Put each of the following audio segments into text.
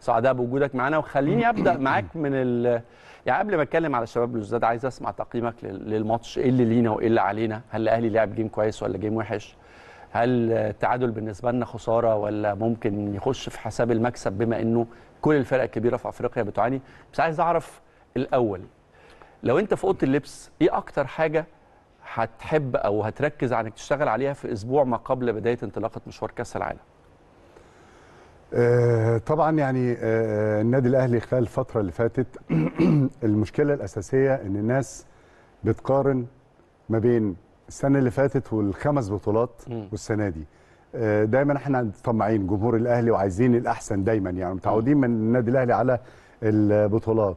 سعداء بوجودك معانا وخليني ابدا معاك من ال... يعني قبل ما اتكلم على الشباب الاستاذ عايز اسمع تقييمك للماتش ايه اللي لينا وايه اللي علينا هل الاهلي لعب جيم كويس ولا جيم وحش هل التعادل بالنسبه لنا خساره ولا ممكن يخش في حساب المكسب بما انه كل الفرق الكبيره في افريقيا بتعاني بس عايز اعرف الاول لو انت في اوضه اللبس ايه اكتر حاجه هتحب او هتركز على انك تشتغل عليها في اسبوع ما قبل بدايه انطلاقه مشوار كاس العالم آه، طبعا يعني آه، آه، النادي الاهلي خلال الفتره اللي فاتت المشكله الاساسيه ان الناس بتقارن ما بين السنه اللي فاتت والخمس بطولات والسنه دي دايما احنا طماعين جمهور الاهلي وعايزين الاحسن دايما يعني متعودين من النادي الاهلي على البطولات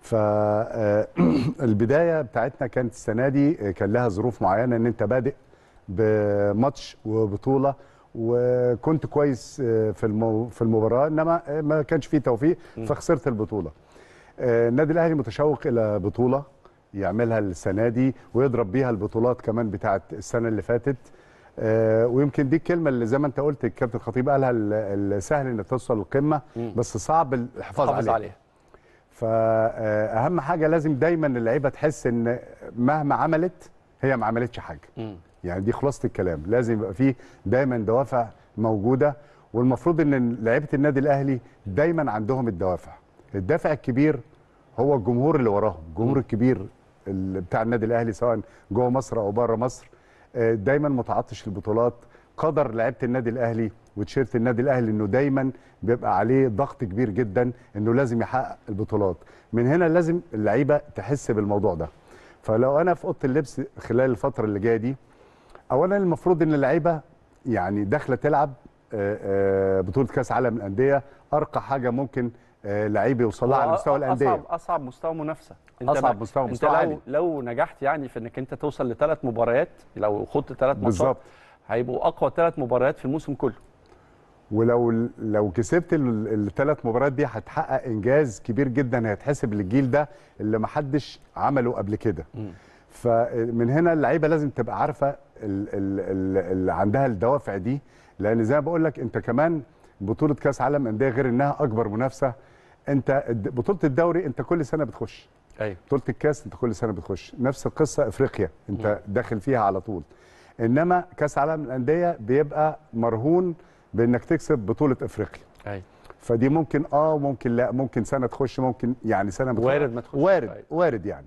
فالبدايه بتاعتنا كانت السنه دي كان لها ظروف معينه ان انت بادئ بماتش وبطوله وكنت كويس آه، في في المباراه انما آه، ما كانش فيه توفيق فخسرت البطوله آه، النادي الاهلي متشوق الى بطوله يعملها السنه دي ويضرب بيها البطولات كمان بتاعه السنه اللي فاتت ويمكن دي الكلمه اللي زي ما انت قلت الكابتن خطيب قالها السهل انك توصل للقمه بس صعب الحفاظ عليها, عليها. فاهم حاجه لازم دايما اللعيبه تحس ان مهما عملت هي ما عملتش حاجه يعني دي خلاصه الكلام لازم يبقى فيه دايما دوافع موجوده والمفروض ان لعيبه النادي الاهلي دايما عندهم الدوافع الدافع الكبير هو الجمهور اللي وراهم الجمهور الكبير بتاع النادي الاهلي سواء جوه مصر او بره مصر آه، دايما متعطش البطولات قدر لعيبه النادي الاهلي وتيشيرت النادي الاهلي انه دايما بيبقى عليه ضغط كبير جدا انه لازم يحقق البطولات من هنا لازم اللعيبه تحس بالموضوع ده فلو انا في اوضه اللبس خلال الفتره اللي جايه دي اولا المفروض ان اللعيبه يعني داخله تلعب آه، آه، بطوله كاس عالم الانديه ارقى حاجه ممكن آه، لعيب يوصل لها على مستوى الانديه اصعب اصعب مستوى منافسه اصعب مستوى انت مستوى لو لو نجحت يعني في انك انت توصل لثلاث مباريات لو خدت ثلاث ماتشات بالظبط هيبقوا اقوى ثلاث مباريات في الموسم كله ولو لو كسبت الثلاث مباريات دي هتحقق انجاز كبير جدا هيتحسب للجيل ده اللي ما حدش عمله قبل كده م. فمن هنا اللعيبه لازم تبقى عارفه اللي عندها الدوافع دي لان زي ما بقول لك انت كمان بطوله كاس عالم انديه غير انها اكبر منافسه انت بطوله الدوري انت كل سنه بتخش ايوه بطوله الكاس انت كل سنه بتخش نفس القصه افريقيا انت داخل فيها على طول انما كاس عالم الانديه بيبقى مرهون بانك تكسب بطوله افريقيا ايوه فدي ممكن اه ممكن لا ممكن سنه تخش ممكن يعني سنه بتخش. وارد ما تخش وارد أيوة. وارد يعني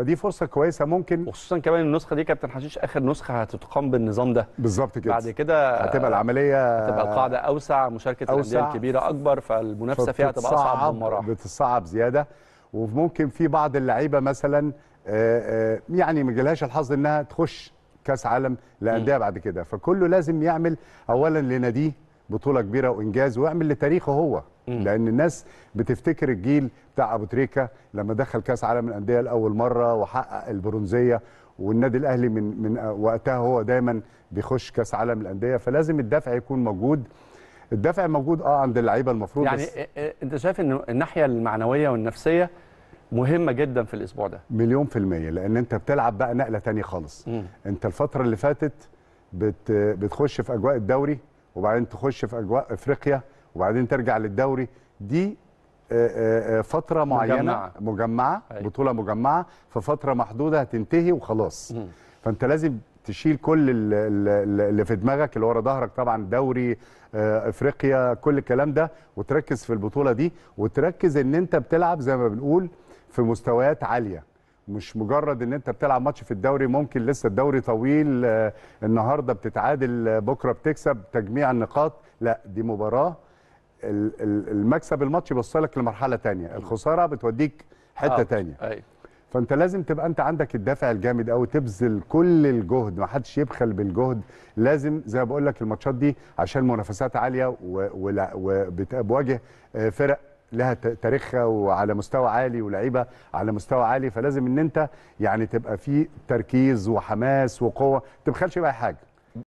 فدي فرصه كويسه ممكن وخصوصا كمان النسخه دي كابتن حشيش اخر نسخه هتتقام بالنظام ده بالظبط كده بعد كده هتبقى العمليه هتبقى القاعده اوسع مشاركه الانديه الكبيره اكبر فالمنافسه فيها هتبقى اصعب بمراحل بتصعب زياده وممكن في بعض اللعيبه مثلا آه، آه، يعني ما جالهاش الحظ انها تخش كاس عالم لانديه بعد كده فكله لازم يعمل اولا لناديه بطوله كبيره وانجاز ويعمل لتاريخه هو لان الناس بتفتكر الجيل بتاع ابو تريكه لما دخل كاس عالم الانديه لاول مره وحقق البرونزيه والنادي الاهلي من من وقتها هو دايما بيخش كاس عالم الانديه فلازم الدفع يكون موجود الدفع موجود اه عند اللعيبه المفروض يعني بس انت شايف ان الناحيه المعنويه والنفسيه مهمه جدا في الاسبوع ده مليون في الميه لان انت بتلعب بقى نقله تانية خالص مم. انت الفتره اللي فاتت بت بتخش في اجواء الدوري وبعدين تخش في اجواء افريقيا وبعدين ترجع للدوري دي آه، آه، آه، فترة معينة مجمعة, مجمعة أيوة. بطولة مجمعة في فترة محدودة هتنتهي وخلاص فأنت لازم تشيل كل اللي في دماغك اللي ورا ظهرك طبعا دوري افريقيا كل الكلام ده وتركز في البطوله دي وتركز ان انت بتلعب زي ما بنقول في مستويات عاليه مش مجرد ان انت بتلعب ماتش في الدوري ممكن لسه الدوري طويل النهارده بتتعادل بكره بتكسب تجميع النقاط لا دي مباراه المكسب الماتش بيوصلك لمرحله ثانيه الخساره بتوديك حته ثانيه آه، ايوه فانت لازم تبقى انت عندك الدافع الجامد قوي تبذل كل الجهد ما حدش يبخل بالجهد لازم زي ما بقول لك الماتشات دي عشان منافسات عاليه وبتواجه آه، فرق لها تاريخها وعلى مستوى عالي ولعيبه على مستوى عالي فلازم ان انت يعني تبقى في تركيز وحماس وقوه ما تبخلش باي حاجه